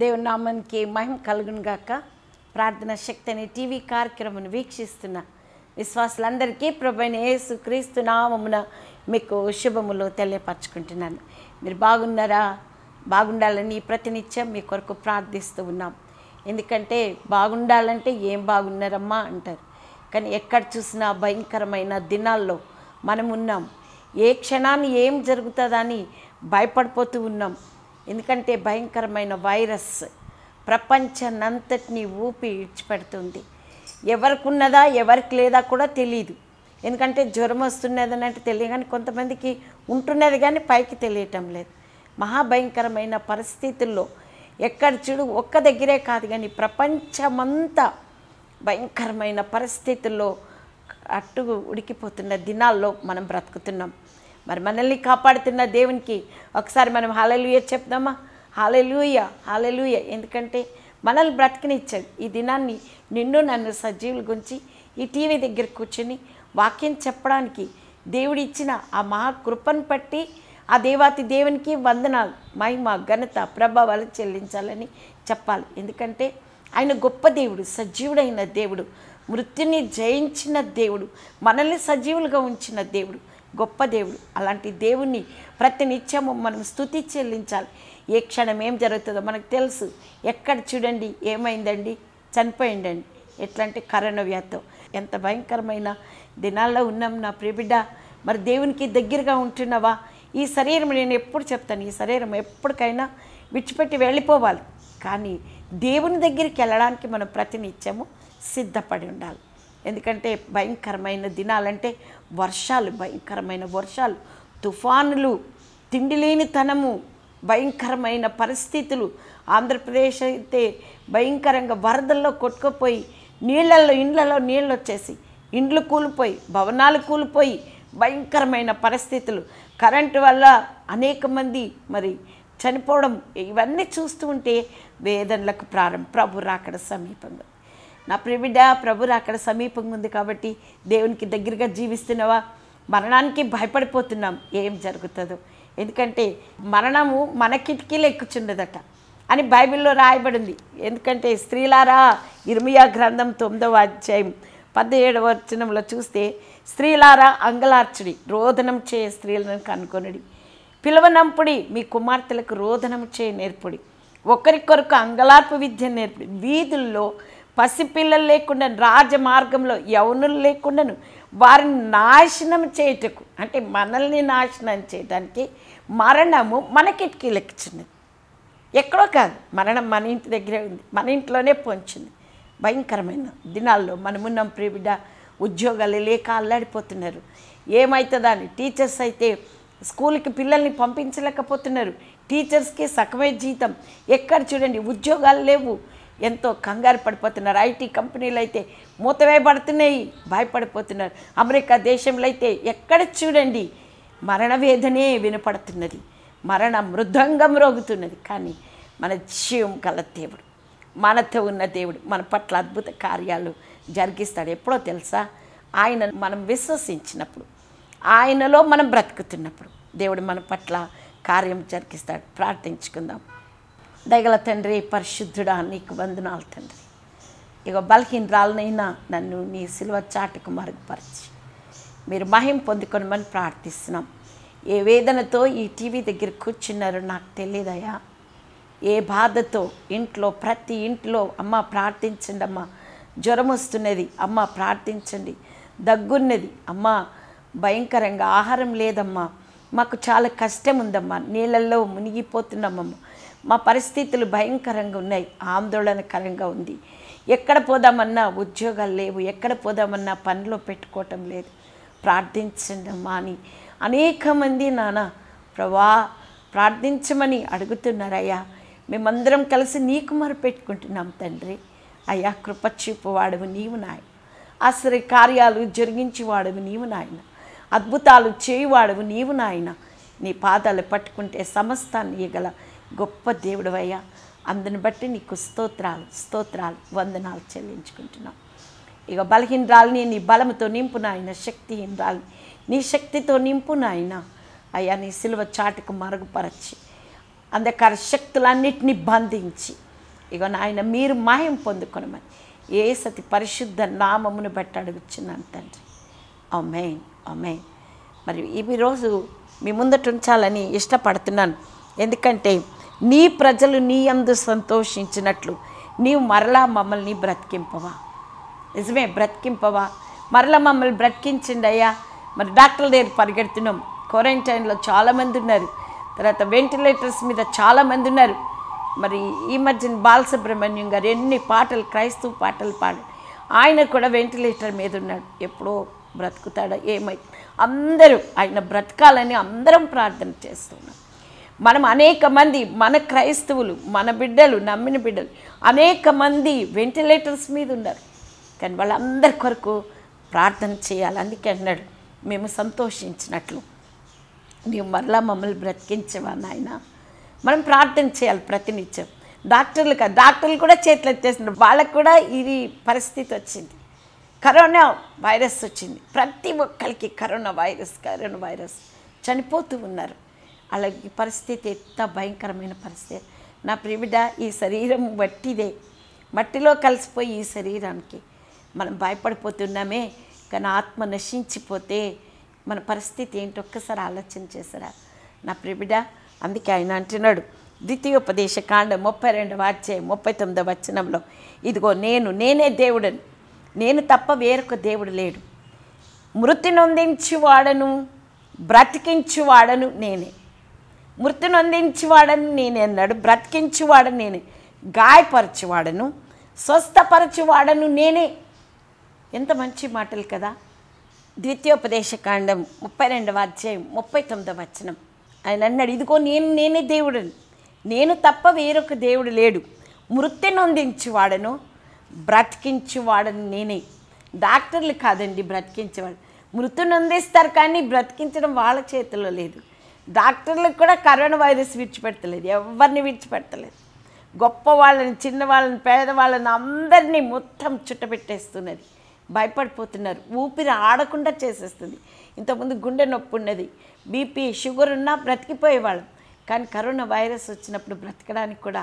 దేవుని నామానికి మహిమ కలుగునుగాక ప్రార్థన శక్తి అనే టీవీ కార్యక్రమం వీక్షిస్తున్న విశ్వాసులందరికీ ప్రభుని యేసు క్రీస్తు నామమున మీకు శుభములు తెలియపరచుకుంటున్నాను మీరు బాగున్నారా బాగుండాలని ప్రతినిత్యం మీ కొరకు ప్రార్థిస్తూ ఉన్నాం ఎందుకంటే బాగుండాలంటే ఏం బాగున్నారమ్మా అంటారు కానీ ఎక్కడ చూసినా భయంకరమైన దినాల్లో మనం ఉన్నాం ఏ క్షణాన్ని ఏం జరుగుతుందని భయపడిపోతూ ఉన్నాం ఎందుకంటే భయంకరమైన వైరస్ ప్రపంచనంతటిని ఊపి ఇడ్చిపెడుతుంది ఎవరికి ఉన్నదా ఎవరికి లేదా కూడా తెలియదు ఎందుకంటే జ్వరం అని అంటే తెలియగానే కొంతమందికి ఉంటున్నది కానీ పైకి తెలియటం లేదు మహాభయంకరమైన పరిస్థితుల్లో ఎక్కడ చూడు ఒక్క దగ్గరే కాదు కానీ ప్రపంచమంతా భయంకరమైన పరిస్థితుల్లో అట్టు ఉడికిపోతున్న దినాల్లో మనం బ్రతుకుతున్నాం మరి మనల్ని కాపాడుతున్న దేవునికి ఒకసారి మనం హాలలుయ చెప్దామా హాలలుయ హాలలుయ ఎందుకంటే మనల్ని బ్రతికినిచ్చాడు ఈ దినాన్ని నిన్ను నన్ను సజీవుల గురించి ఈ టీవీ దగ్గర కూర్చొని వాక్యం చెప్పడానికి దేవుడిచ్చిన ఆ మహాకృపను బట్టి ఆ దేవాతి దేవునికి వందనాలు మహిమ ఘనత ప్రభావాలు చెల్లించాలని చెప్పాలి ఎందుకంటే ఆయన గొప్ప దేవుడు సజీవుడైన దేవుడు మృత్యుని జయించిన దేవుడు మనల్ని సజీవులుగా ఉంచిన దేవుడు గొప్ప దేవుడు అలాంటి దేవుణ్ణి ప్రతినిత్యము మనం స్థుతి చెల్లించాలి ఏ క్షణం ఏం జరుగుతుందో మనకు తెలుసు ఎక్కడ చూడండి ఏమైందండి చనిపోయిందండి ఎట్లాంటి కరోనా వ్యాధం ఎంత భయంకరమైన దినాల్లో ఉన్నాం నా ప్రియబిడ్డ మరి దేవునికి దగ్గరగా ఉంటున్నావా ఈ శరీరం నేను ఎప్పుడు చెప్తాను ఈ శరీరం ఎప్పటికైనా విడిచిపెట్టి వెళ్ళిపోవాలి కానీ దేవుని దగ్గరికి వెళ్ళడానికి మనం ప్రతినిత్యము సిద్ధపడి ఉండాలి ఎందుకంటే భయంకరమైన దినాలంటే వర్షాలు భయంకరమైన వర్షాలు తుఫానులు తిండి లేనితనము భయంకరమైన పరిస్థితులు ఆంధ్రప్రదేశ్ అయితే భయంకరంగా వరదల్లో కొట్టుకుపోయి నీళ్ళల్లో ఇండ్లలో నీళ్ళు వచ్చేసి ఇండ్లు కూలిపోయి భవనాలు కూలిపోయి భయంకరమైన పరిస్థితులు కరెంటు వల్ల అనేక మంది మరి చనిపోవడం ఇవన్నీ చూస్తూ ఉంటే వేదనలకు ప్రారంభం ప్రభు రాకడ సమీపంగా నా ప్రిబిడ్డ ప్రభు అక్కడ సమీపంగా ఉంది కాబట్టి దేవునికి దగ్గరగా జీవిస్తున్నావా మరణానికి భయపడిపోతున్నాం ఏం జరుగుతుందో ఎందుకంటే మరణము మన కిటికీలు ఎక్కుచుండదట అని బైబిల్లో రాయబడింది ఎందుకంటే స్త్రీలారా ఇర్మియా గ్రంథం తొమ్మిదవ అధ్యాయం పదిహేడవ వచనంలో చూస్తే స్త్రీలారా అంగలార్చుడి రోదనం చేయ స్త్రీలను కనుకొనుడి పిలవనంపుడి మీ కుమార్తెలకు రోదనం చేయ నేర్పుడి ఒకరికొరకు అంగలార్పు విద్య నేర్పుడి వీధుల్లో పసిపిల్లలు లేకుండా రాజమార్గంలో యవనులు లేకుండాను వారిని నాశనం చేయటకు అంటే మనల్ని నాశనం చేయడానికి మరణము మన కిటికీలెక్కించింది ఎక్కడో కాదు మరణం మన ఇంటి దగ్గరే ఉంది మన ఇంట్లోనే పొంచింది భయంకరమైన దినాల్లో మనమున్నాం ప్రియబిడ్డ ఉద్యోగాలు లేక అల్లాడిపోతున్నారు ఏమవుతుందని టీచర్స్ అయితే స్కూల్కి పిల్లల్ని పంపించలేకపోతున్నారు టీచర్స్కి సకమే జీతం ఎక్కడ చూడండి ఉద్యోగాలు లేవు ఎంతో కంగారు పడిపోతున్నారు ఐటీ కంపెనీలు అయితే మూతవే పడుతున్నాయి భయపడిపోతున్నారు అమెరికా దేశంలో అయితే ఎక్కడ చూడండి మరణ వేదనే వినపడుతున్నది మరణ మృదంగం రోగుతున్నది కానీ మన జీవం గల దేవుడు మనతో ఉన్న దేవుడు మన పట్ల అద్భుత కార్యాలు జరిగిస్తాడు ఎప్పుడో తెలుసా ఆయన మనం విశ్వసించినప్పుడు ఆయనలో మనం బ్రతుకుతున్నప్పుడు దేవుడు మన పట్ల కార్యం జరిగిస్తాడు ప్రార్థించుకుందాం దయగల తండ్రి పరిశుద్ధుడా నీకు వందనాలు తండ్రి ఇక బలహీనరాలనైనా నన్ను నీ సిల్వ చాటుకు మరుగుపరిచి మీరు మహిం పొందుకొనమని ప్రార్థిస్తున్నాం ఏ వేదనతో ఈ టీవీ దగ్గర కూర్చున్నారో నాకు తెలియదయా ఏ బాధతో ఇంట్లో ప్రతి ఇంట్లో అమ్మ ప్రార్థించండి అమ్మ జ్వరం వస్తున్నది అమ్మ ప్రార్థించండి దగ్గున్నది అమ్మ భయంకరంగా ఆహారం లేదమ్మా మాకు చాలా కష్టం ఉందమ్మా నీళ్ళల్లో మునిగిపోతున్నామమ్మా మా పరిస్థితులు భయంకరంగా ఉన్నాయి ఆందోళనకరంగా ఉంది ఎక్కడ పోదామన్నా ఉద్యోగాలు లేవు ఎక్కడ పోదామన్నా పనిలో పెట్టుకోవటం లేదు ప్రార్థించండి మాని అనేక మంది నాన్న ప్రభా ప్రార్థించమని అడుగుతున్నారయ్యా మేమందరం కలిసి నీకు పెట్టుకుంటున్నాం తండ్రి అయ్యా కృపచూపు వాడవు నీవు నాయన ఆశ్చర్య కార్యాలు జరిగించేవాడవు నీవు నాయన అద్భుతాలు చేయువాడవు నీవు నాయన నీ పాదాలు పట్టుకుంటే సమస్తాన్ని ఇగల గొప్ప దేవుడవయ్యా అందుని బట్టి నీకు స్తోత్రాలు స్తోత్రాలు వందనాలు చెల్లించుకుంటున్నాం ఇక బలహీనరాలని నీ బలముతో నింపు నాయన శక్తిహీనరాలని నీ శక్తితో నింపు నాయన అయ్యా నీ సిలువ చాటుకు మరుగుపరచి అంధకార శక్తులన్నిటినీ బంధించి ఇక నాయన మీరు మాయం పొందుకునమని ఏ సతి పరిశుద్ధ నామమును బట్టి అడుగుచున్నాను తండ్రి అమెయిన్ అమెయిన్ మరి ఈరోజు మీ ముందట ఉంచాలని ఇష్టపడుతున్నాను ఎందుకంటే నీ ప్రజలు నీ అందు సంతోషించినట్లు నీవు మరలా మమ్మల్ని బ్రతికింపవా నిజమే బ్రతికింపవా మరలా మమ్మల్ని బ్రతికించిండయ్యా మరి డాక్టర్ల దగ్గర పరిగెడుతున్నాం క్వారంటైన్లో చాలామంది ఉన్నారు తర్వాత వెంటిలేటర్స్ మీద చాలామంది ఉన్నారు మరి ఈ మధ్యన బాలసుబ్రహ్మణ్యం గారు ఎన్ని పాటలు క్రైస్తవ పాటలు పాడు ఆయన కూడా వెంటిలేటర్ మీద ఉన్నాడు ఎప్పుడో బ్రతుకుతాడో ఏమై అందరూ ఆయన బ్రతకాలని అందరం ప్రార్థన చేస్తున్నాం మనం అనేక మంది మన క్రైస్తవులు మన బిడ్డలు నమ్మిన బిడ్డలు అనేక మంది వెంటిలేటర్స్ మీద ఉన్నారు కానీ వాళ్ళందరి కొరకు ప్రార్థన చేయాలి అందుకే అన్నాడు మేము సంతోషించినట్లు నీవు మరలా మమ్మల్ని బ్రతికించవా నాయన మనం ప్రార్థన చేయాలి ప్రతినిత్యం డాక్టర్లు కాదు డాక్టర్లు కూడా చేతులు ఎత్తేస్తున్నారు వాళ్ళకు కూడా ఇది పరిస్థితి వచ్చింది కరోనా వైరస్ వచ్చింది ప్రతి ఒక్కరికి కరోనా వైరస్ కరోనా వైరస్ చనిపోతూ ఉన్నారు అలాగే పరిస్థితి ఎంత భయంకరమైన పరిస్థితి నా ప్రిబిడ ఈ శరీరం మట్టిదే మట్టిలో కలిసిపోయి ఈ శరీరానికి మనం భయపడిపోతున్నామే కానీ ఆత్మ నశించిపోతే మన పరిస్థితి ఏంటి ఒక్కసారి ఆలోచన చేశారా నా ప్రిబిడ అందుకే ఆయన అంటున్నాడు ద్వితీయోపదేశ కాండ ముప్పై రెండు వచ్చే ముప్పై తొమ్మిదవ వచనంలో ఇదిగో నేను నేనే దేవుడని నేను తప్ప వేరొక దేవుడు లేడు మృతి నొందించి వాడను బ్రతికించి వాడను నేనే మృతి నొందించేవాడని నేను అన్నాడు బ్రతికించేవాడని నేనే గాయపరచేవాడను స్వస్థపరచేవాడను నేనే ఎంత మంచి మాటలు కదా ద్వితీయోపదేశ కాండం ముప్పై రెండవ అధ్యాయం ముప్పై తొమ్మిదవ వచనం ఆయన అన్నాడు ఇదిగో నేను నేనే దేవుడను నేను తప్ప వేరొక దేవుడు లేడు మృతి నొందించేవాడను బ్రతికించేవాడను నేనే డాక్టర్లు కాదండి బ్రతికించేవాడు మృతి నొందిస్తారు కానీ బ్రతికించడం వాళ్ళ చేతిలో లేదు డాక్టర్లకు కూడా కరోనా వైరస్ విడిచిపెడతలేదు ఎవరిని విడిచిపెడతలేదు గొప్ప వాళ్ళని చిన్నవాళ్ళని పేదవాళ్ళని అందరినీ మొత్తం చుట్టబెట్టేస్తున్నది భయపడిపోతున్నారు ఊపిరి ఆడకుండా చేసేస్తుంది ఇంతకుముందు గుండె నొప్పి ఉన్నది బీపీ షుగర్ ఉన్నా బ్రతికిపోయేవాళ్ళం కానీ కరోనా వైరస్ వచ్చినప్పుడు బ్రతకడానికి కూడా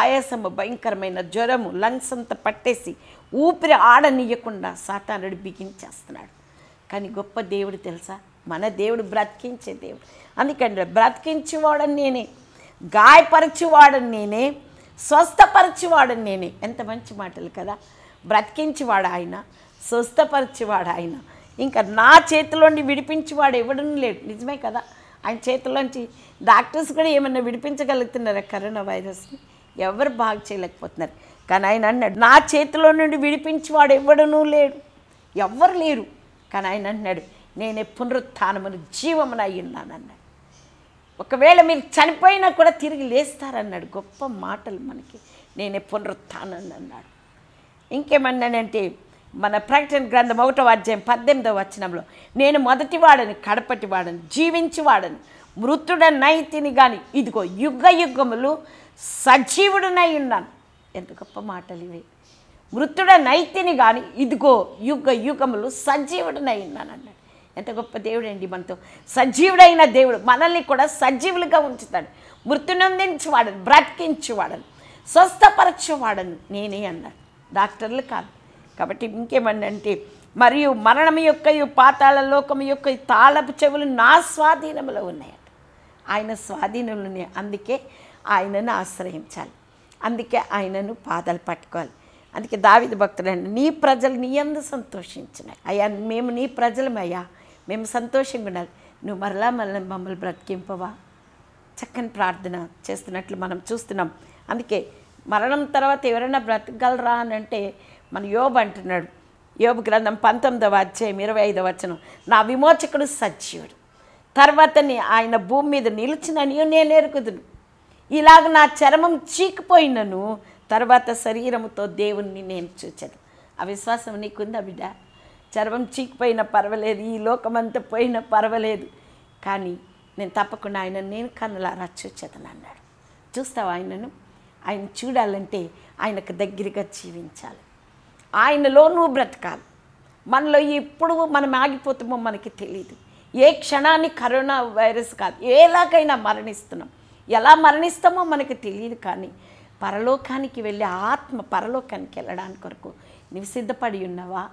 ఆయాసము భయంకరమైన జ్వరము లంగ్స్ అంతా పట్టేసి ఊపిరి ఆడనీయకుండా సాతానుడు బిగించేస్తున్నాడు కానీ గొప్ప దేవుడు తెలుసా మన దేవుడు బ్రతికించే దేవుడు అందుకంటే బ్రతికించేవాడని నేనే గాయపరచువాడని నేనే స్వస్థపరచువాడని నేనే ఎంత మంచి మాటలు కదా బ్రతికించేవాడు ఆయన స్వస్థపరచేవాడు ఆయన ఇంకా నా చేతిలోండి విడిపించేవాడు ఎవడని లేడు నిజమే కదా ఆయన చేతిలోంచి డాక్టర్స్ కూడా ఏమన్నా విడిపించగలుగుతున్నారా కరోనా వైరస్ని ఎవరు బాగు చేయలేకపోతున్నారు కానీ ఆయన అన్నాడు నా చేతిలో నుండి విడిపించేవాడు ఎవడనూ లేడు ఎవ్వరు లేరు కానీ ఆయన అన్నాడు నేనే పునరుత్నమును జీవమునై ఉన్నానన్నాడు ఒకవేళ మీరు చనిపోయినా కూడా తిరిగి లేస్తారన్నాడు గొప్ప మాటలు మనకి నేనే పునరుత్నని అన్నాడు ఇంకేమన్నానంటే మన ప్రకటన గ్రంథం ఒకటో అధ్యాయం పద్దెనిమిదవ వచనంలో నేను మొదటి వాడని కడపటి వాడని జీవించి వాడని మృతుడనై తిని కానీ ఇదిగో యుగ యుగములు సజీవుడునై ఉన్నాను ఎంత గొప్ప మాటలు ఇవి మృతుడనైతిని కానీ ఇదిగో యుగ యుగములు సజీవుడనై ఉన్నాను అన్నాడు ఎంత గొప్ప దేవుడు అండి మనతో సజీవుడైన దేవుడు మనల్ని కూడా సజీవులుగా ఉంచుతాడు వాడను బ్రతికించేవాడను స్వస్థపరచేవాడను నేనే అన్నాడు డాక్టర్లు కాదు కాబట్టి ఇంకేమన్నంటే మరియు మరణం యొక్క పాతాళ లోకం యొక్క తాళపు చెవులు నా స్వాధీనంలో ఉన్నాయట ఆయన స్వాధీనంలో ఉన్నాయి అందుకే ఆయనను ఆశ్రయించాలి అందుకే ఆయనను పాదాలు పట్టుకోవాలి అందుకే దావిద భక్తులండి నీ ప్రజలు నీ అందు సంతోషించినాయి అయ్యా మేము నీ ప్రజలమయ్యా మేము సంతోషంగా ఉండాలి నువ్వు మరలా మళ్ళీ మమ్మల్ని బ్రతికింపవా చక్కని ప్రార్థన చేస్తున్నట్లు మనం చూస్తున్నాం అందుకే మరణం తర్వాత ఎవరైనా బ్రతకగలరా అని అంటే మన యోబు అంటున్నాడు యోబు గ్రంథం పంతొమ్మిదవ అధ్యాయం ఇరవై ఐదవ వచనం నా విమోచకుడు సజీవుడు తర్వాతని ఆయన భూమి మీద నిలిచిననియు నేను ఎరుగుదును ఇలాగ నా చర్మం చీకిపోయినను తర్వాత శరీరముతో దేవుణ్ణి నేను చూచాను ఆ విశ్వాసం నీకుందా బిడ్డ చర్వం చీకిపోయినా పర్వాలేదు ఈ లోకమంతా పోయినా పర్వాలేదు కానీ నేను తప్పకుండా ఆయన నేను కన్నులారా చూచేదని అన్నాడు చూస్తావు ఆయనను ఆయన చూడాలంటే ఆయనకు దగ్గరగా జీవించాలి ఆయనలో నువ్వు బ్రతకాలి మనలో ఎప్పుడు మనం ఆగిపోతామో మనకి తెలియదు ఏ క్షణాన్ని కరోనా వైరస్ కాదు ఎలాగైనా మరణిస్తున్నాం ఎలా మరణిస్తామో మనకు తెలియదు కానీ పరలోకానికి వెళ్ళే ఆత్మ పరలోకానికి వెళ్ళడానికి కొరకు నువ్వు సిద్ధపడి ఉన్నావా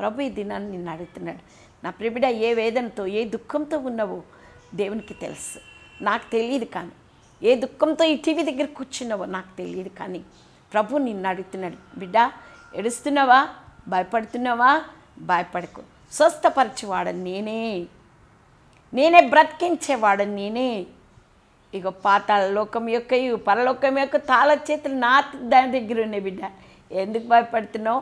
ప్రభు ఈ దినాన్ని నిన్ను అడుగుతున్నాడు నా ప్రిబిడ ఏ వేదనతో ఏ దుఃఖంతో ఉన్నావో దేవునికి తెలుసు నాకు తెలియదు కానీ ఏ దుఃఖంతో ఈ టీవీ దగ్గర కూర్చున్నావో నాకు తెలియదు కానీ ప్రభు నిన్ను అడుగుతున్నాడు బిడ్డ ఎడుస్తున్నావా భయపడుతున్నావా భయపడకు స్వస్థపరిచేవాడని నేనే నేనే బ్రతికించేవాడని నేనే ఇక పాతాల లోకం యొక్క పరలోకం యొక్క తాళ చేతులు నా దాని దగ్గర ఉన్నాయి బిడ్డ ఎందుకు భయపడుతున్నావు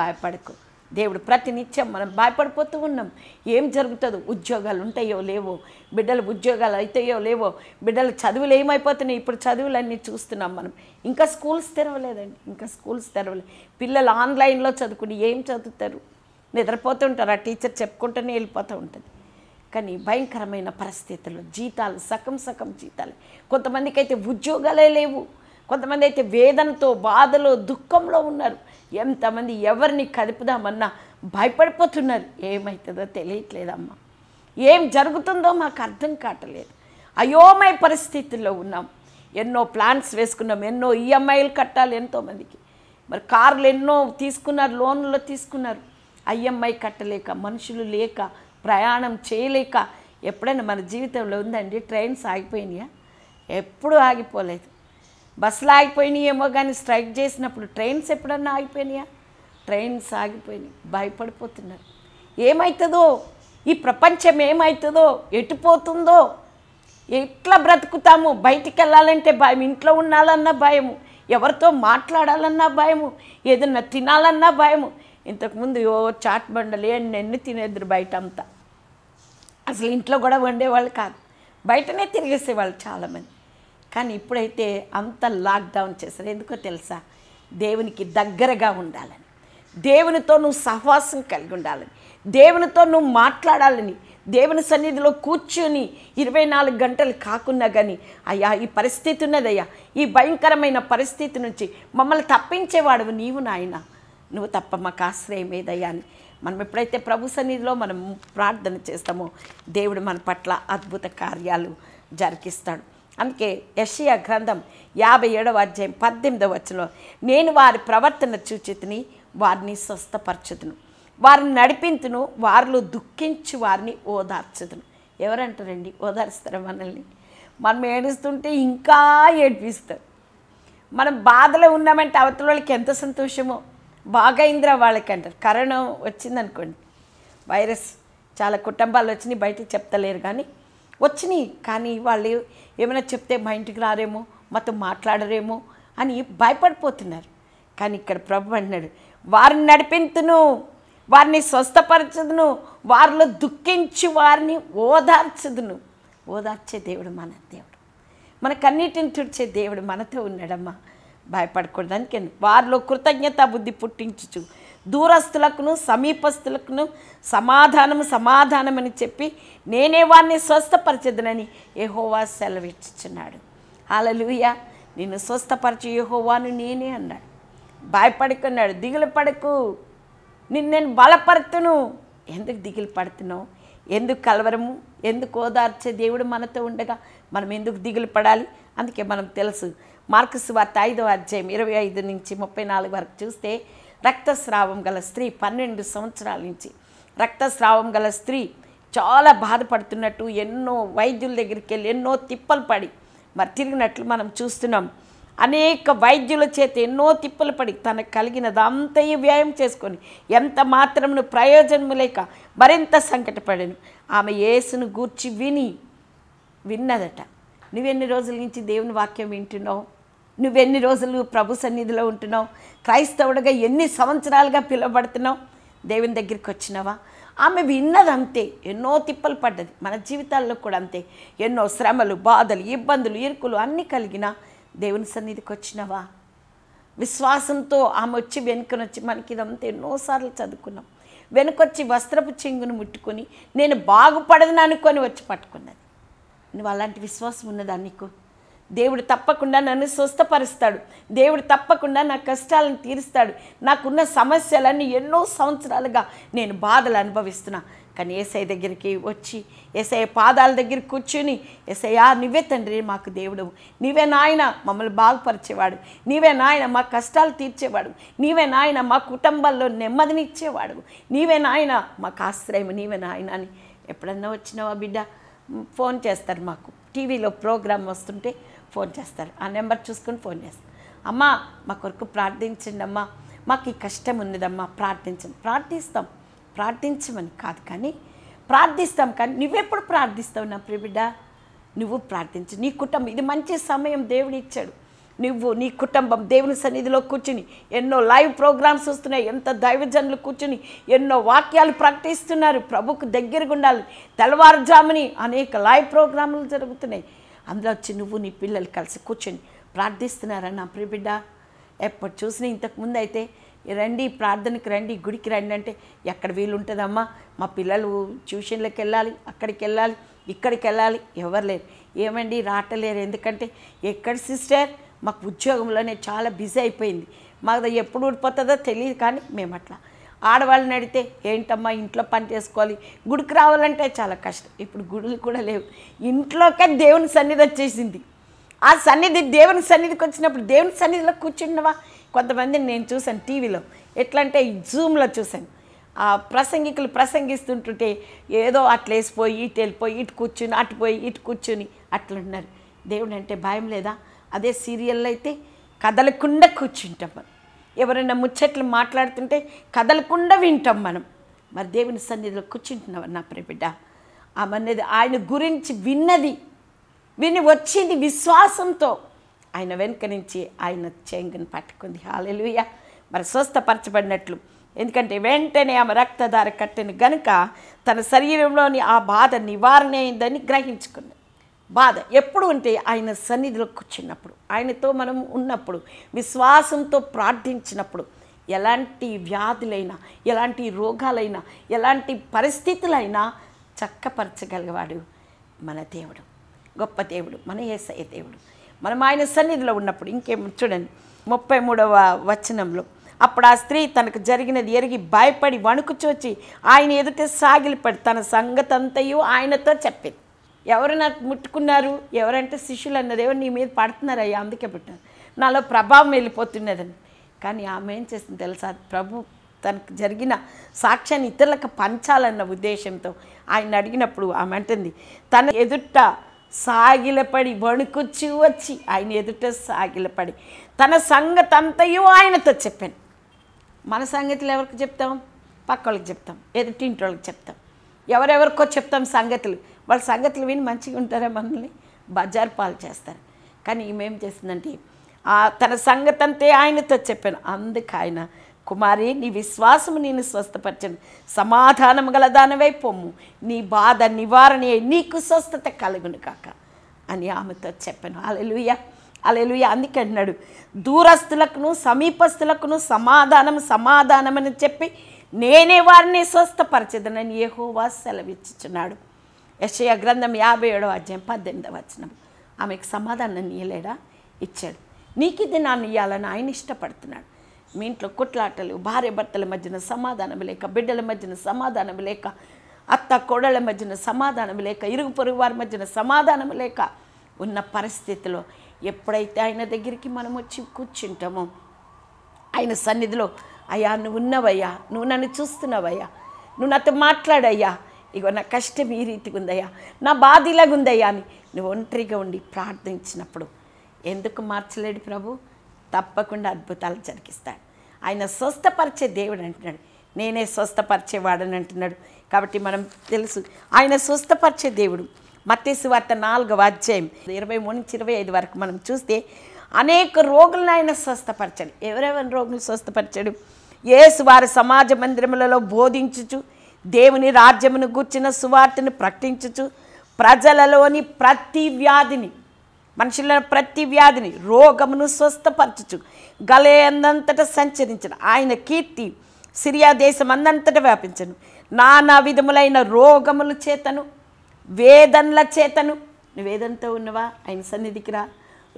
భయపడకు దేవుడు ప్రతినిత్యం మనం భయపడిపోతూ ఉన్నాం ఏం జరుగుతుందో ఉద్యోగాలు ఉంటాయో లేవో బిడ్డలు ఉద్యోగాలు అవుతాయో లేవో బిడ్డలు చదువులు ఏమైపోతున్నాయి ఇప్పుడు చదువులన్నీ చూస్తున్నాం మనం ఇంకా స్కూల్స్ తెరవలేదండి ఇంకా స్కూల్స్ తెరవలేదు పిల్లలు ఆన్లైన్లో చదువుకుని ఏం చదువుతారు నిద్రపోతుంటారు ఆ టీచర్ చెప్పుకుంటూనే వెళ్ళిపోతూ ఉంటుంది కానీ భయంకరమైన పరిస్థితులు జీతాలు సగం సగం జీతాలు కొంతమందికి అయితే ఉద్యోగాలే లేవు కొంతమంది అయితే వేదనతో బాధలో దుఃఖంలో ఉన్నారు ఎంతమంది ఎవరిని కదుపుదామన్నా భయపడిపోతున్నారు ఏమవుతుందో తెలియట్లేదమ్మా ఏం జరుగుతుందో మాకు అర్థం కావట్లేదు అయోమయ పరిస్థితుల్లో ఉన్నాం ఎన్నో ప్లాన్స్ వేసుకున్నాం ఎన్నో ఈఎంఐలు కట్టాలి ఎంతోమందికి మరి కార్లు ఎన్నో తీసుకున్నారు లోన్లు తీసుకున్నారు ఐఎంఐ కట్టలేక మనుషులు లేక ప్రయాణం చేయలేక ఎప్పుడైనా మన జీవితంలో ఉందండి ట్రైన్స్ ఆగిపోయినాయా ఎప్పుడు ఆగిపోలేదు బస్సులు ఆగిపోయినాయేమో కానీ స్ట్రైక్ చేసినప్పుడు ట్రైన్స్ ఎప్పుడన్నా ఆగిపోయినాయా ట్రైన్స్ ఆగిపోయినాయి భయపడిపోతున్నారు ఏమవుతుందో ఈ ప్రపంచం ఏమవుతుందో ఎటుపోతుందో ఎట్లా బ్రతుకుతాము బయటికి వెళ్ళాలంటే భయం ఇంట్లో ఉండాలన్నా భయము ఎవరితో మాట్లాడాలన్నా భయము ఏదన్నా తినాలన్నా భయము ఇంతకుముందు ఓ చాట్ బండలు ఎన్ని తినేద్దరు బయట అంతా అసలు ఇంట్లో కూడా వండేవాళ్ళు కాదు బయటనే తిరిగేసేవాళ్ళు చాలామంది కానీ ఇప్పుడైతే అంత లాక్డౌన్ చేశారు ఎందుకో తెలుసా దేవునికి దగ్గరగా ఉండాలని దేవునితో నువ్వు సహవాసం కలిగి ఉండాలని దేవునితో నువ్వు మాట్లాడాలని దేవుని సన్నిధిలో కూర్చొని ఇరవై నాలుగు గంటలు కాకున్నా కానీ అయ్యా ఈ పరిస్థితి ఉన్నదయ్యా ఈ భయంకరమైన పరిస్థితి నుంచి మమ్మల్ని తప్పించేవాడు నీవు నాయన నువ్వు తప్ప మాకు ఆశ్రయం ఏదయ్యా అని మనం ఎప్పుడైతే ప్రభు సన్నిధిలో మనం ప్రార్థన చేస్తామో దేవుడు మన పట్ల అద్భుత కార్యాలు జరిగిస్తాడు అందుకే యషియా గ్రంథం యాభై ఏడవ అధ్యాయం పద్దెనిమిదవ వచ్చిన నేను వారి ప్రవర్తన చూచితిని వారిని స్వస్థపరచుదును వారిని నడిపింతును వారిలో దుఃఖించి వారిని ఓదార్చుదును ఎవరంటారండి ఓదార్స్తారు మనల్ని మనం ఏడుస్తుంటే ఇంకా ఏడిపిస్తారు మనం బాధలో ఉన్నామంటే అవతల వాళ్ళకి ఎంత సంతోషమో బాగైందిరా వాళ్ళకి అంటారు కరోనా వచ్చిందనుకోండి వైరస్ చాలా కుటుంబాలు వచ్చినాయి బయటికి చెప్తలేరు కానీ వచ్చినాయి కానీ వాళ్ళు ఏమైనా చెప్తే మా ఇంటికి రారేమో మాతో మాట్లాడరేమో అని భయపడిపోతున్నారు కానీ ఇక్కడ ప్రభు అంటున్నాడు వారిని నడిపింతును వారిని స్వస్థపరచదును వారిలో దుఃఖించి వారిని ఓదార్చదును ఓదార్చే దేవుడు మన దేవుడు మన కన్నీటిని తుడిచే దేవుడు మనతో ఉన్నాడమ్మా భయపడకూడదు అందుకని వారిలో కృతజ్ఞత బుద్ధి పుట్టించుచు దూరస్తులకును సమీపస్తులకును సమాధానము సమాధానమని చెప్పి నేనే వారిని స్వస్థపరచదునని యహోవా సెలవిచ్చుచున్నాడు అలలుయ నిన్ను స్వస్థపరచు యహోవాను నేనే అన్నాడు భయపడుకున్నాడు దిగులు పడకు నిన్ను నేను బలపరుతును ఎందుకు దిగులు పడుతున్నావు ఎందుకు కలవరము ఎందుకు ఓదార్చే దేవుడు మనతో ఉండగా మనం ఎందుకు దిగులు పడాలి అందుకే మనం తెలుసు మార్క్స్ వార్త ఐదో అధ్యాయం ఇరవై ఐదు నుంచి ముప్పై నాలుగు వరకు చూస్తే రక్తస్రావం గల స్త్రీ పన్నెండు సంవత్సరాల నుంచి రక్తస్రావం గల స్త్రీ చాలా బాధపడుతున్నట్టు ఎన్నో వైద్యుల దగ్గరికి వెళ్ళి ఎన్నో తిప్పలు పడి మరి తిరిగినట్లు మనం చూస్తున్నాం అనేక వైద్యుల చేత ఎన్నో తిప్పలు పడి తనకు కలిగినదంతయు వ్యాయం చేసుకొని ఎంత మాత్రమును ప్రయోజనము లేక మరింత సంకటపడాను ఆమె యేసును గూర్చి విని విన్నదట నువ్వెన్ని రోజుల నుంచి దేవుని వాక్యం వింటున్నావు నువ్వెన్ని రోజులు ప్రభు సన్నిధిలో ఉంటున్నావు క్రైస్తవుడిగా ఎన్ని సంవత్సరాలుగా పిలువబడుతున్నావు దేవుని దగ్గరికి వచ్చినావా ఆమె విన్నదంతే ఎన్నో తిప్పలు పడ్డది మన జీవితాల్లో కూడా అంతే ఎన్నో శ్రమలు బాధలు ఇబ్బందులు ఇరుకులు అన్నీ కలిగిన దేవుని సన్నిధికి వచ్చినావా విశ్వాసంతో ఆమె వచ్చి వచ్చి మనకి ఇదంతా ఎన్నోసార్లు చదువుకున్నాం వెనుకొచ్చి వస్త్రపు చెంగును ముట్టుకొని నేను బాగుపడదని అనుకొని వచ్చి పట్టుకున్నది నువ్వు అలాంటి విశ్వాసం ఉన్నదా నీకు దేవుడు తప్పకుండా నన్ను స్వస్థపరుస్తాడు దేవుడు తప్పకుండా నా కష్టాలను తీరుస్తాడు నాకున్న సమస్యలన్నీ ఎన్నో సంవత్సరాలుగా నేను బాధలు అనుభవిస్తున్నా కానీ ఏసఐ దగ్గరికి వచ్చి ఏసఐ పాదాల దగ్గర కూర్చుని ఆ నువ్వే తండ్రి మాకు దేవుడు నీవే నాయన మమ్మల్ని బాగుపరిచేవాడు నీవే నాయన మా కష్టాలు తీర్చేవాడు నీవే నాయన మా కుటుంబాల్లో నెమ్మదినిచ్చేవాడు నీవే నాయన మాకు ఆశ్రయం నీవే నాయన అని ఎప్పుడన్నా వచ్చినావా బిడ్డ ఫోన్ చేస్తారు మాకు టీవీలో ప్రోగ్రాం వస్తుంటే ఫోన్ చేస్తారు ఆ నెంబర్ చూసుకుని ఫోన్ చేస్తారు అమ్మ మా కొరకు ప్రార్థించండి అమ్మా మాకు ఈ కష్టం ఉన్నదమ్మా ప్రార్థించండి ప్రార్థిస్తాం ప్రార్థించమని కాదు కానీ ప్రార్థిస్తాం కానీ నువ్వెప్పుడు ప్రార్థిస్తావు నా ప్రియబిడ్డ నువ్వు ప్రార్థించు నీ కుటుంబం ఇది మంచి సమయం దేవుడు ఇచ్చాడు నువ్వు నీ కుటుంబం దేవుని సన్నిధిలో కూర్చుని ఎన్నో లైవ్ ప్రోగ్రామ్స్ వస్తున్నాయి ఎంత దైవజనులు కూర్చుని ఎన్నో వాక్యాలు ప్రకటిస్తున్నారు ప్రభుకు దగ్గరగా ఉండాలి తెల్లవారుజాముని అనేక లైవ్ ప్రోగ్రాములు జరుగుతున్నాయి అందులో వచ్చి నువ్వు నీ పిల్లలు కలిసి కూర్చొని ప్రార్థిస్తున్నారా నా ప్రియబిడ్డ ఎప్పుడు చూసినా ఇంతకుముందు అయితే రండి ప్రార్థనకి రండి గుడికి రండి అంటే ఎక్కడ వీలుంటుందమ్మా మా పిల్లలు ట్యూషన్లకు వెళ్ళాలి అక్కడికి వెళ్ళాలి ఇక్కడికి వెళ్ళాలి ఎవరు లేరు ఏమండి రాటలేరు ఎందుకంటే ఎక్కడ సిస్టర్ మాకు ఉద్యోగంలోనే చాలా బిజీ అయిపోయింది మాకు ఎప్పుడు ఊడిపోతుందో తెలియదు కానీ మేము అట్లా ఆడవాళ్ళని అడిగితే ఏంటమ్మా ఇంట్లో పని చేసుకోవాలి గుడికి రావాలంటే చాలా కష్టం ఇప్పుడు గుడులు కూడా లేవు ఇంట్లోకే దేవుని సన్నిధి వచ్చేసింది ఆ సన్నిధి దేవుని సన్నిధికి వచ్చినప్పుడు దేవుని సన్నిధిలో కూర్చున్నవా కొంతమందిని నేను చూశాను టీవీలో ఎట్లా అంటే జూమ్లో చూశాను ఆ ప్రసంగికులు ప్రసంగిస్తుంటుంటే ఏదో అట్లేసిపోయి ఇటు వెళ్ళిపోయి ఇటు కూర్చుని అటు పోయి ఇటు కూర్చుని అట్లున్నారు దేవుడు అంటే భయం లేదా అదే సీరియల్లో అయితే కదలకుండా కూర్చుంటాం ఎవరైనా ముచ్చట్లు మాట్లాడుతుంటే కదలకుండా వింటాం మనం మరి దేవుని సన్నిధిలో కూర్చుంటున్నావు నా బిడ్డ ఆమెనేది ఆయన గురించి విన్నది విని వచ్చింది విశ్వాసంతో ఆయన వెనుక నుంచి ఆయన చేంగని పట్టుకుంది హాలెలుయ మరి స్వస్థపరచబడినట్లు ఎందుకంటే వెంటనే ఆమె రక్తధార కట్టిన గనుక తన శరీరంలోని ఆ బాధ నివారణ అయిందని గ్రహించుకుంది బాధ ఎప్పుడు అంటే ఆయన సన్నిధిలో కూర్చున్నప్పుడు ఆయనతో మనం ఉన్నప్పుడు విశ్వాసంతో ప్రార్థించినప్పుడు ఎలాంటి వ్యాధులైనా ఎలాంటి రోగాలైనా ఎలాంటి పరిస్థితులైనా చక్కపరచగలిగేవాడు మన దేవుడు గొప్ప దేవుడు మన ఏసయ్య దేవుడు మనం ఆయన సన్నిధిలో ఉన్నప్పుడు ఇంకేం చూడండి ముప్పై మూడవ వచనంలో అప్పుడు ఆ స్త్రీ తనకు జరిగినది ఎరిగి భయపడి వణుకుచోచి ఆయన ఎదుట సాగిలిపడి తన సంగతంతయు ఆయనతో చెప్పింది ఎవరైనా ముట్టుకున్నారు ఎవరంటే శిష్యులు అన్నది ఎవరు నీ మీద పడుతున్నారు అయ్యా అందుకే పెట్టారు నాలో ప్రభావం వెళ్ళిపోతున్నదని కానీ ఆమె ఏం చేసింది తెలుసా ప్రభు తనకు జరిగిన సాక్ష్యాన్ని ఇతరులకు పంచాలన్న ఉద్దేశంతో ఆయన అడిగినప్పుడు ఆమె అంటుంది తన ఎదుట సాగిలపడి వణుకొచ్చి వచ్చి ఆయన ఎదుట సాగిలపడి తన సంగతి అంతయో ఆయనతో చెప్పాను మన సంగతులు ఎవరికి చెప్తాం పక్క వాళ్ళకి చెప్తాం ఎదుటింటి వాళ్ళకి చెప్తాం ఎవరెవరికో చెప్తాం సంగతులు వాళ్ళ సంగతులు విని మంచిగా ఉంటారా మనల్ని బజార్ పాలు చేస్తారు కానీ ఈమెం చేసిందంటే తన సంగతి అంతే ఆయనతో చెప్పాను అందుకు ఆయన కుమారి నీ విశ్వాసము నేను స్వస్థపరచను సమాధానం గల దానివై పొమ్ము నీ బాధ నివారణ నీకు స్వస్థత కలుగును కాక అని ఆమెతో చెప్పాను అలెలుయ అలెలుయ అందుకన్నాడు దూరస్తులకును సమీపస్తులకును సమాధానం సమాధానం అని చెప్పి నేనే వారిని స్వస్థపరచదనని ఏహోవా సెలవిచ్చుచున్నాడు యశయ గ్రంథం యాభై ఏడవ అధ్యాయం పద్దెనిమిదవ వచనం ఆమెకు సమాధానం నీయలేడా ఇచ్చాడు నీకు ఇది నాన్న ఇయ్యాలని ఆయన ఇష్టపడుతున్నాడు మీ ఇంట్లో కుట్లాటలు భార్య భర్తల మధ్యన సమాధానం లేక బిడ్డల మధ్యన సమాధానం లేక అత్త కోడళ్ళ మధ్యన సమాధానం లేక ఇరుగు పొరుగు వారి మధ్యన సమాధానం లేక ఉన్న పరిస్థితిలో ఎప్పుడైతే ఆయన దగ్గరికి మనం వచ్చి కూర్చుంటామో ఆయన సన్నిధిలో అయ్యా నువ్వు ఉన్నవయ్యా నువ్వు నన్ను చూస్తున్నావయ్యా నువ్వు నాతో మాట్లాడయ్యా ఇగో నా కష్టం ఈ రీతిగా ఉందయ్యా నా బాధ ఇలాగుందయ్యా అని నువ్వు ఒంటరిగా ఉండి ప్రార్థించినప్పుడు ఎందుకు మార్చలేడు ప్రభు తప్పకుండా అద్భుతాలు జరిగిస్తాడు ఆయన స్వస్థపరిచే దేవుడు అంటున్నాడు నేనే స్వస్థపరిచేవాడని అంటున్నాడు కాబట్టి మనం తెలుసు ఆయన స్వస్థపరిచే దేవుడు మత్స్సు వార్త నాలుగవ అధ్యాయం ఇరవై మూడు నుంచి ఇరవై ఐదు వరకు మనం చూస్తే అనేక రోగులను ఆయన స్వస్థపరచాడు ఎవరెవరి రోగులు స్వస్థపరిచాడు ఏసు వారి సమాజ మందిరములలో బోధించుచు దేవుని రాజ్యమును గూర్చిన సువార్తను ప్రకటించచ్చు ప్రజలలోని ప్రతి వ్యాధిని మనుషుల ప్రతి వ్యాధిని రోగమును స్వస్థపరచుచు గలయందంతట సంచరించను ఆయన కీర్తి సిరియా దేశం దేశమందంతట వ్యాపించను నానా విధములైన రోగముల చేతను వేదనల చేతను వేదంతో ఉన్నవా ఆయన సన్నిధికి రా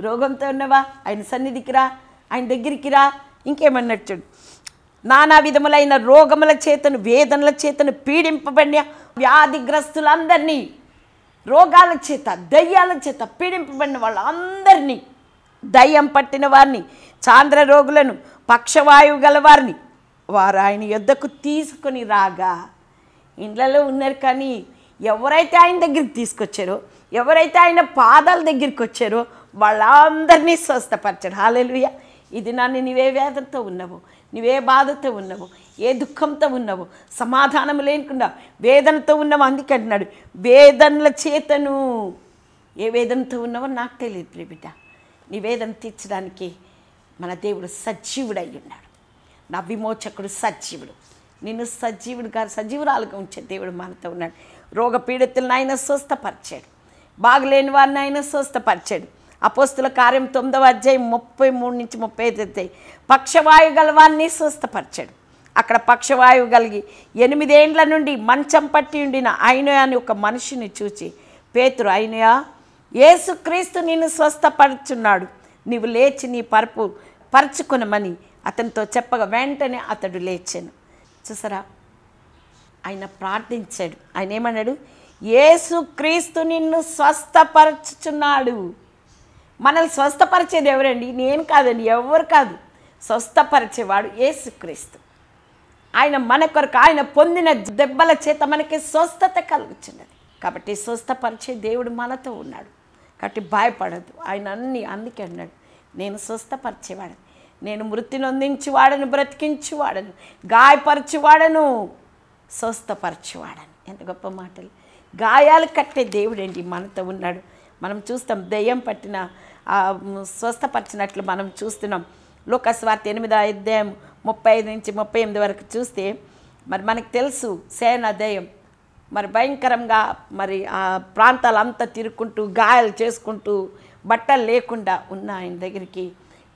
రోగంతో ఉన్నవా ఆయన సన్నిధికి రా ఆయన దగ్గరికి రా ఇంకేమన్నట్టు నానా విధములైన రోగముల చేతను వేదనల చేతను పీడింపబడిన వ్యాధిగ్రస్తులందరినీ రోగాల చేత దయ్యాల చేత పీడింపబడిన వాళ్ళందరినీ దయ్యం పట్టిన వారిని చాంద్ర రోగులను పక్షవాయువు గలవారిని వారు ఆయన యుద్ధకు తీసుకొని రాగా ఇండ్లలో ఉన్నారు కానీ ఎవరైతే ఆయన దగ్గరికి తీసుకొచ్చారో ఎవరైతే ఆయన పాదాల దగ్గరికి వచ్చారో వాళ్ళందరినీ స్వస్థపరచారు హాలెలుయ ఇది నన్ను నీవే వేదంతో ఉన్నావు నువ్వే బాధతో ఉన్నావు ఏ దుఃఖంతో ఉన్నావు సమాధానం లేకుండా వేదనతో ఉన్నావు అందుకే అంటున్నాడు వేదనల చేతను ఏ వేదనతో ఉన్నావో నాకు తెలియదు ప్రేమిట నీ వేదన తీర్చడానికి మన దేవుడు అయి ఉన్నాడు నా విమోచకుడు సజీవుడు నిన్ను సజీవుడు గారు సజీవురాలుగా ఉంచే దేవుడు మనతో ఉన్నాడు రోగపీడితులను ఆయన స్వస్థపరిచాడు బాగలేని వారిని ఆయన స్వస్థపరిచాడు అపోస్తుల కార్యం తొమ్మిదవ అధ్యాయం ముప్పై మూడు నుంచి ముప్పై ఐదు అధ్యాయం పక్షవాయు గలవాన్ని స్వస్థపరిచాడు అక్కడ పక్షవాయువు కలిగి ఎనిమిదేండ్ల నుండి మంచం పట్టి ఉండిన అయినయా అని ఒక మనిషిని చూచి పేతురు అయినయా ఏసుక్రీస్తు నిన్ను స్వస్థపరుచున్నాడు నీవు లేచి నీ పరుపు పరుచుకునమని అతనితో చెప్పగా వెంటనే అతడు లేచాను చూసారా ఆయన ప్రార్థించాడు ఆయన ఏమన్నాడు ఏసుక్రీస్తు నిన్ను స్వస్థపరచుచున్నాడు మనల్ని స్వస్థపరిచేది ఎవరండి నేను కాదండి ఎవరు కాదు స్వస్థపరిచేవాడు ఏసుక్రీస్తు ఆయన మన కొరకు ఆయన పొందిన దెబ్బల చేత మనకి స్వస్థత కలుగుతున్నది కాబట్టి స్వస్థపరిచే దేవుడు మనతో ఉన్నాడు కాబట్టి భయపడదు ఆయన అన్ని అందుకే అన్నాడు నేను స్వస్థపరిచేవాడని నేను మృతి నొందించువాడను వాడను గాయపరచువాడను స్వస్థపరచువాడను ఎంత గొప్ప మాటలు గాయాలు కట్టే దేవుడండి మనతో ఉన్నాడు మనం చూస్తాం దెయ్యం పట్టిన స్వస్థపరిచినట్లు మనం చూస్తున్నాం లోకస్వార్త ఎనిమిది అధ్యాయం ముప్పై ఐదు నుంచి ముప్పై ఎనిమిది వరకు చూస్తే మరి మనకు తెలుసు దయం మరి భయంకరంగా మరి ఆ ప్రాంతాలంతా తిరుక్కుంటూ గాయాలు చేసుకుంటూ బట్టలు లేకుండా ఉన్న ఆయన దగ్గరికి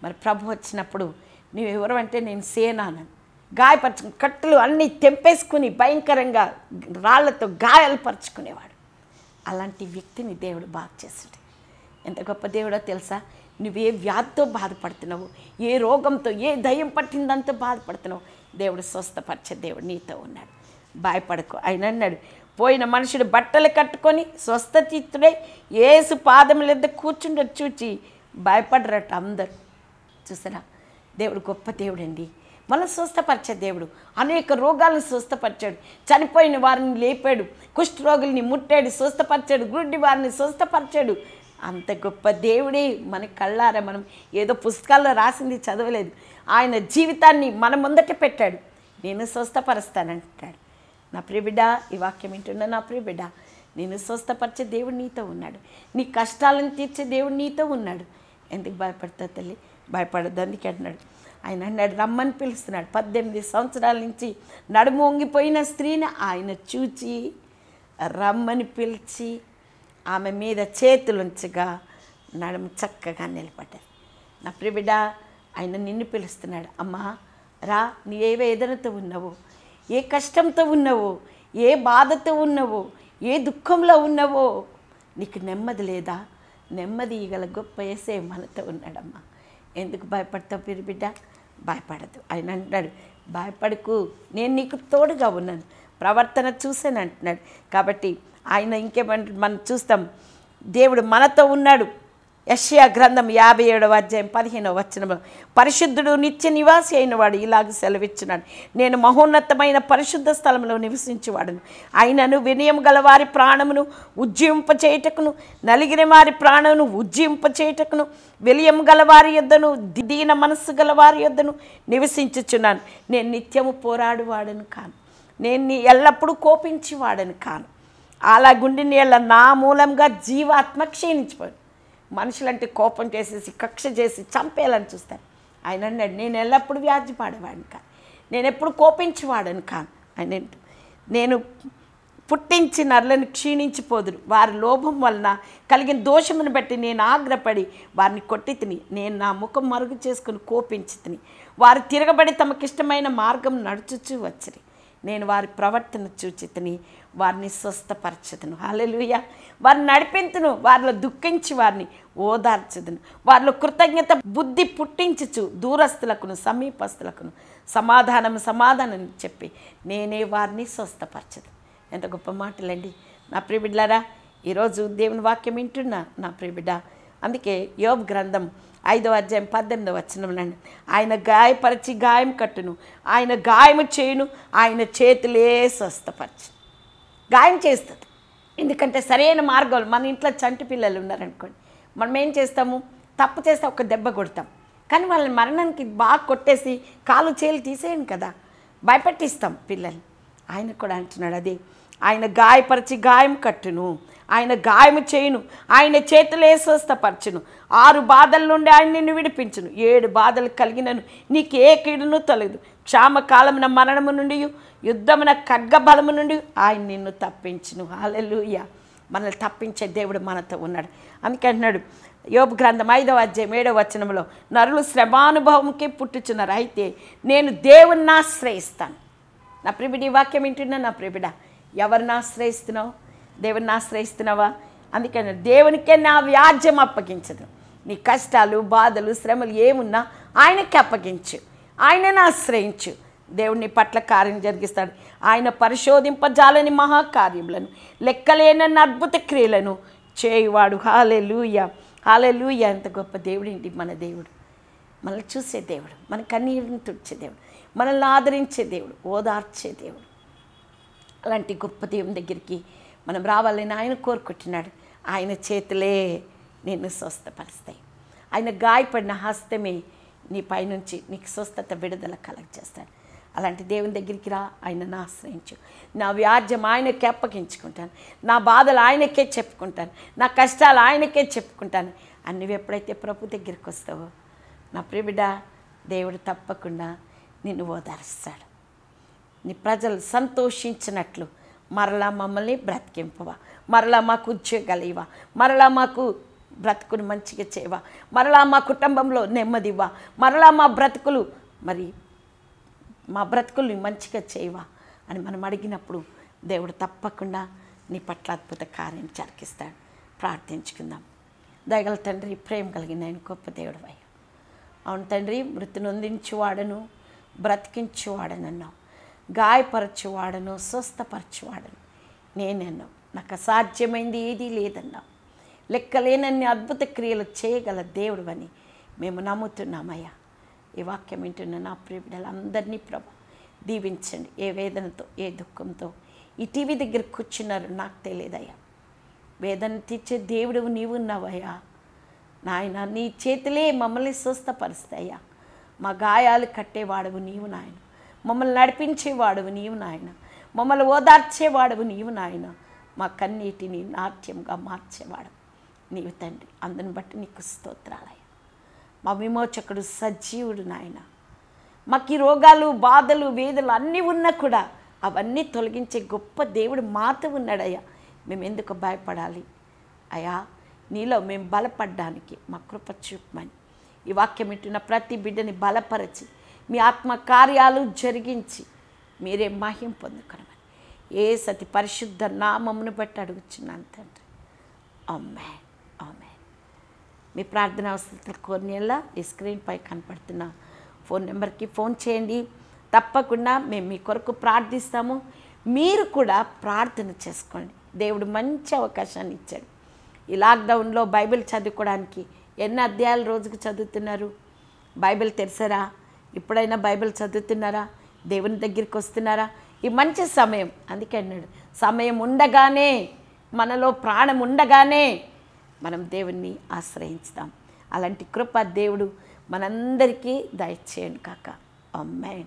మరి ప్రభు వచ్చినప్పుడు నువ్వు ఎవరు అంటే నేను సేనాను గాయపరచు కట్టులు అన్నీ తెంపేసుకుని భయంకరంగా రాళ్లతో గాయాలు పరుచుకునేవాడు అలాంటి వ్యక్తిని దేవుడు బాగా చేసాడు ఎంత గొప్ప దేవుడో తెలుసా నువ్వు ఏ వ్యాధితో బాధపడుతున్నావు ఏ రోగంతో ఏ దయ్యం పట్టిందంతో బాధపడుతున్నావు దేవుడు స్వస్థపరిచే దేవుడు నీతో ఉన్నాడు భయపడకు ఆయన అన్నాడు పోయిన మనుషుడు బట్టలు కట్టుకొని స్వస్థచిత్తుడై ఏసు పాదముల కూర్చుండ చూచి భయపడరట అందరు చూసారా దేవుడు గొప్ప దేవుడండి మనం స్వస్థపరిచే దేవుడు అనేక రోగాలను స్వస్థపరిచాడు చనిపోయిన వారిని లేపాడు కుష్ఠరోగుల్ని ముట్టాడు స్వస్థపరిచాడు గుడ్డి వారిని స్వస్థపరిచాడు అంత గొప్ప దేవుడే మన కళ్ళారా మనం ఏదో పుస్తకాల్లో రాసింది చదవలేదు ఆయన జీవితాన్ని మన ముందట పెట్టాడు నేను స్వస్థపరుస్తానంటాడు నా ప్రియబిడ్డ ఈ వాక్యం ఏంటున్న నా ప్రియబిడ్డ నేను స్వస్థపరిచే దేవుడు నీతో ఉన్నాడు నీ కష్టాలను తీర్చే దేవుడు నీతో ఉన్నాడు ఎందుకు భయపడతా తల్లి భయపడద్దు అందుకే అన్నాడు ఆయన అన్నాడు రమ్మని పిలుస్తున్నాడు పద్దెనిమిది సంవత్సరాల నుంచి నడుము వంగిపోయిన స్త్రీని ఆయన చూచి రమ్మని పిలిచి ఆమె మీద చేతులుంచగా నడుము చక్కగా నిలబడ్డాయి నా ప్రిబిడ ఆయన నిన్ను పిలుస్తున్నాడు అమ్మా రా నీ ఏ వేదనతో ఉన్నావు ఏ కష్టంతో ఉన్నావు ఏ బాధతో ఉన్నావు ఏ దుఃఖంలో ఉన్నావో నీకు నెమ్మది లేదా నెమ్మది ఇగల గొప్ప వేసే మనతో ఉన్నాడమ్మా ఎందుకు భయపడతావు పిరిబిడ్డ భయపడదు ఆయన అంటున్నాడు భయపడకు నేను నీకు తోడుగా ఉన్నాను ప్రవర్తన చూసాను అంటున్నాడు కాబట్టి ఆయన ఇంకేమంటే మనం చూస్తాం దేవుడు మనతో ఉన్నాడు యష్యా గ్రంథం యాభై ఏడవ అధ్యాయం పదిహేనవ వచ్చిన పరిశుద్ధుడు నిత్య నివాసి అయినవాడు ఇలాగ సెలవిచ్చినాడు నేను మహోన్నతమైన పరిశుద్ధ స్థలంలో నివసించేవాడును ఆయనను వినయం గల వారి ప్రాణమును ఉజ్జీంపచేయటకును నలిగిన వారి ప్రాణమును ఉజ్జీంపచేయటకును విలియం గల వారి యొద్దను దీన మనస్సు గల వారి యొద్దను నివసించుచున్నాను నేను నిత్యము పోరాడువాడను కాను నేను ఎల్లప్పుడూ కోపించేవాడను కాను అలా గుండె నీళ్ళ నా మూలంగా జీవాత్మ క్షీణించిపోయింది మనుషులంటే కోపం చేసేసి కక్ష చేసి చంపేయాలని చూస్తాను ఆయన అన్నాడు నేను ఎల్లప్పుడు వ్యాధి పాడేవాడిని కాను నేను ఎప్పుడు కోపించేవాడని కాను ఆయన నేను పుట్టించి నరలను క్షీణించిపోదురు వారి లోభం వలన కలిగిన దోషమును బట్టి నేను ఆగ్రపడి వారిని కొట్టి తిని నేను నా ముఖం మరుగు చేసుకుని కోపించి తిని వారు తిరగబడి తమకిష్టమైన మార్గం నడుచుచూ వచ్చిరి నేను వారి ప్రవర్తన చూచితిని వారిని స్వస్థపరచదును హాలెలుయ వారిని నడిపించును వారిలో దుఃఖించి వారిని ఓదార్చదును వారిలో కృతజ్ఞత బుద్ధి పుట్టించుచు దూరస్తులకు సమీపస్తులకును సమాధానం సమాధానం చెప్పి నేనే వారిని స్వస్థపరచదు ఎంత గొప్ప మాటలండి నా ప్రియబిడ్లారా ఈరోజు దేవుని వాక్యం వింటున్నా నా ప్రియబిడ్డ అందుకే యోగ్ గ్రంథం ఐదవ అధ్యాయం పద్దెనిమిదవ వచనంలోండి ఆయన గాయపరిచి గాయం కట్టును ఆయన గాయము చేయును ఆయన చేతులే స్వస్థపరచు గాయం చేస్తుంది ఎందుకంటే సరైన మార్గాలు మన ఇంట్లో చంటి పిల్లలు ఉన్నారనుకోండి మనం ఏం చేస్తాము తప్పు చేస్తే ఒక దెబ్బ కొడతాం కానీ వాళ్ళని మరణానికి బాగా కొట్టేసి కాలు చేలు తీసేయండి కదా భయపెట్టిస్తాం పిల్లల్ని ఆయన కూడా అంటున్నాడు అదే ఆయన గాయపరిచి గాయం కట్టును ఆయన గాయము చేయును ఆయన చేతులే స్వస్థపరచును ఆరు బాధల నుండి ఆయన నిన్ను విడిపించును ఏడు బాధలు కలిగినను నీకు ఏ కీడును తొలగదు క్షామకాలమున మరణము నుండి యుద్ధమున ఖడ్గ బలము నుండి ఆయన నిన్ను తప్పించును హాలెలుయ మనల్ని తప్పించే దేవుడు మనతో ఉన్నాడు అందుకే అంటున్నాడు యోపు గ్రంథం ఐదవ అధ్యాయం ఏడవ వచనంలో నరులు శ్రమానుభవంకే పుట్టుచున్నారు అయితే నేను దేవుణ్ణి ఆశ్రయిస్తాను నా ప్రిబిడి వాక్యం వింటున్నా నా ప్రిబిడా ఎవరిని ఆశ్రయిస్తున్నావు దేవుని ఆశ్రయిస్తున్నావా అందుకని దేవునికే నా వ్యాజ్యం అప్పగించదు నీ కష్టాలు బాధలు శ్రమలు ఏమున్నా ఆయనకి అప్పగించు ఆయనను ఆశ్రయించు దేవుని పట్ల కార్యం జరిగిస్తాడు ఆయన పరిశోధింపజాలని మహాకార్యములను లెక్కలేని అద్భుత క్రియలను చేయువాడు హాలే లూయ హాలే లూయ ఎంత గొప్ప దేవుడింటి మన దేవుడు మనల్ని చూసే దేవుడు మన కన్నీరుని తుడిచే దేవుడు మనల్ని ఆదరించే దేవుడు ఓదార్చే దేవుడు అలాంటి గొప్ప దేవుని దగ్గరికి మనం రావాలని ఆయన కోరుకుంటున్నాడు ఆయన చేతులే నిన్ను స్వస్థపరుస్తాయి ఆయన గాయపడిన హస్తమే నీ పైనుంచి నీకు స్వస్థత విడుదల కలగజేస్తాడు అలాంటి దేవుని దగ్గరికి రా నా ఆశ్రయించు నా వ్యాజ్యం ఆయనకే అప్పగించుకుంటాను నా బాధలు ఆయనకే చెప్పుకుంటాను నా కష్టాలు ఆయనకే చెప్పుకుంటాను అన్నివి ఎప్పుడైతే ప్రభు దగ్గరికి వస్తావో నా ప్రియబిడ్డ దేవుడు తప్పకుండా నిన్ను ఓదారుస్తాడు నీ ప్రజలు సంతోషించినట్లు మరలా మమ్మల్ని బ్రతికింపవా మరలా మాకు ఉద్యోగాలు మరలా మాకు బ్రతుకుని మంచిగా చేయవా మరలా మా కుటుంబంలో నెమ్మదివ్వా మరలా మా బ్రతుకులు మరి మా బ్రతుకుల్ని మంచిగా చేయవా అని మనం అడిగినప్పుడు దేవుడు తప్పకుండా నీ పట్ల అద్భుత కార్యం చరికిస్తాడు ప్రార్థించుకుందాం దయగల తండ్రి ప్రేమ కలిగిన ఆయన గొప్ప దేవుడు అవును తండ్రి మృతి నొందించువాడను బ్రతికించువాడనన్నావు గాయపరచువాడను స్వస్థపరచువాడను నేనన్నా నాకు అసాధ్యమైంది ఏదీ లేదన్నా లెక్కలేనన్ని అద్భుత క్రియలు చేయగల దేవుడు అని మేము నమ్ముతున్నామయ్యా ఈ వాక్యం వింటున్న నా ప్రియుడలందరినీ ప్రభు దీవించండి ఏ వేదనతో ఏ దుఃఖంతో ఈ టీవీ దగ్గర కూర్చున్నారు నాకు తెలియదయ్యా వేదన తీర్చే దేవుడు నీవు ఉన్నావయ్యా నాయన నీ చేతులే మమ్మల్ని స్వస్థపరుస్తాయ్యా మా గాయాలు కట్టేవాడవు నీవు నాయన మమ్మల్ని నడిపించేవాడువు నీవు నాయన మమ్మల్ని ఓదార్చేవాడు నీవు నాయన మా కన్నీటిని నాట్యంగా మార్చేవాడు నీవు తండ్రి అందుని బట్టి నీకు స్తోత్రాలయ మా విమోచకుడు సజీవుడు నాయన మాకు ఈ రోగాలు బాధలు వేదలు అన్నీ ఉన్నా కూడా అవన్నీ తొలగించే గొప్ప దేవుడు మాత ఉన్నాడయ్యా మేము ఎందుకు భయపడాలి అయ్యా నీలో మేము బలపడ్డానికి మా కృప చూపమని ఈ వాక్యం ఇట్టిన ప్రతి బిడ్డని బలపరచి మీ ఆత్మ కార్యాలు జరిగించి మీరే మహిం పొందుకునమని ఏ సతి పరిశుద్ధ నామమును బట్టి అడుగుచున్నాను తండ్రి అమ్మే అమ్మే మీ ప్రార్థన అవసరతలు కోరినలా ఈ స్క్రీన్పై కనపడుతున్న ఫోన్ నెంబర్కి ఫోన్ చేయండి తప్పకుండా మేము మీ కొరకు ప్రార్థిస్తాము మీరు కూడా ప్రార్థన చేసుకోండి దేవుడు మంచి అవకాశాన్ని ఇచ్చాడు ఈ లాక్డౌన్లో బైబిల్ చదువుకోవడానికి ఎన్ని అధ్యాయాలు రోజుకు చదువుతున్నారు బైబిల్ తెరిసరా ఇప్పుడైనా బైబిల్ చదువుతున్నారా దేవుని దగ్గరికి వస్తున్నారా ఈ మంచి సమయం అందుకే అన్నాడు సమయం ఉండగానే మనలో ప్రాణం ఉండగానే మనం దేవుణ్ణి ఆశ్రయించుదాం అలాంటి కృప దేవుడు మనందరికీ దయచేయండి కాక అమ్మాయి